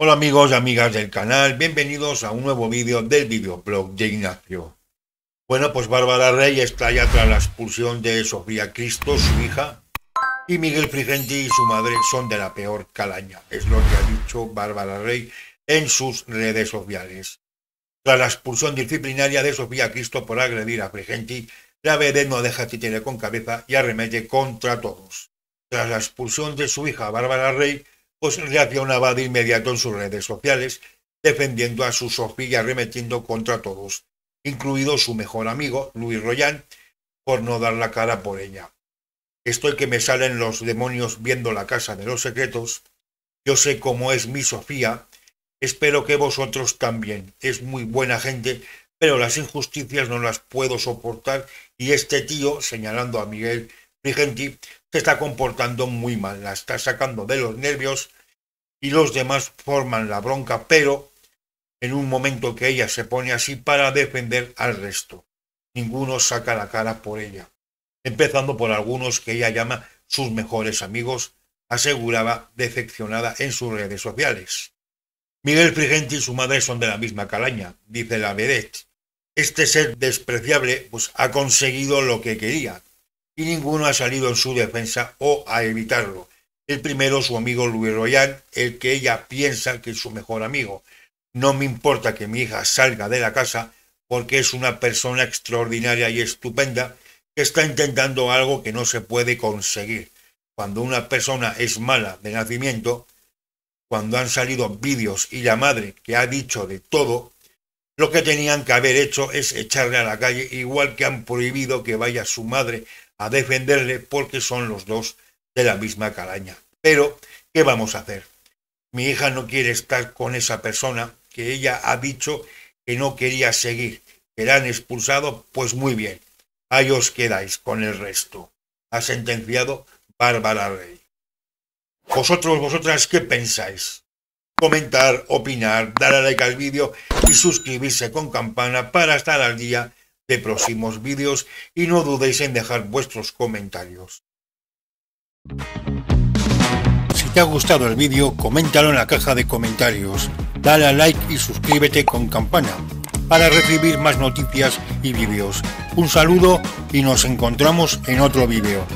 Hola amigos y amigas del canal, bienvenidos a un nuevo vídeo del videoblog de Ignacio. Bueno, pues Bárbara Rey está ya tras la expulsión de Sofía Cristo, su hija, y Miguel Frigenti y su madre son de la peor calaña, es lo que ha dicho Bárbara Rey en sus redes sociales. Tras la expulsión disciplinaria de Sofía Cristo por agredir a Frigenti, la BD no deja tiene con cabeza y arremete contra todos. Tras la expulsión de su hija Bárbara Rey, pues una de inmediato en sus redes sociales, defendiendo a su Sofía y arremetiendo contra todos, incluido su mejor amigo, Luis Royan, por no dar la cara por ella. Estoy que me salen los demonios viendo la casa de los secretos. Yo sé cómo es mi Sofía. Espero que vosotros también. Es muy buena gente, pero las injusticias no las puedo soportar y este tío, señalando a Miguel, Frigenti se está comportando muy mal, la está sacando de los nervios y los demás forman la bronca, pero en un momento que ella se pone así para defender al resto. Ninguno saca la cara por ella, empezando por algunos que ella llama sus mejores amigos, aseguraba decepcionada en sus redes sociales. Miguel Frigenti y su madre son de la misma calaña, dice la vedette. Este ser despreciable pues, ha conseguido lo que quería, y ninguno ha salido en su defensa o a evitarlo. El primero, su amigo Luis Royal, el que ella piensa que es su mejor amigo. No me importa que mi hija salga de la casa porque es una persona extraordinaria y estupenda que está intentando algo que no se puede conseguir. Cuando una persona es mala de nacimiento, cuando han salido vídeos y la madre que ha dicho de todo, lo que tenían que haber hecho es echarle a la calle, igual que han prohibido que vaya su madre a defenderle porque son los dos de la misma calaña. Pero, ¿qué vamos a hacer? Mi hija no quiere estar con esa persona que ella ha dicho que no quería seguir, que la han expulsado, pues muy bien, ahí os quedáis con el resto. Ha sentenciado Bárbara Rey. Vosotros, vosotras, ¿qué pensáis? comentar, opinar, darle like al vídeo y suscribirse con campana para estar al día de próximos vídeos y no dudéis en dejar vuestros comentarios. Si te ha gustado el vídeo, coméntalo en la caja de comentarios, dale a like y suscríbete con campana para recibir más noticias y vídeos. Un saludo y nos encontramos en otro vídeo.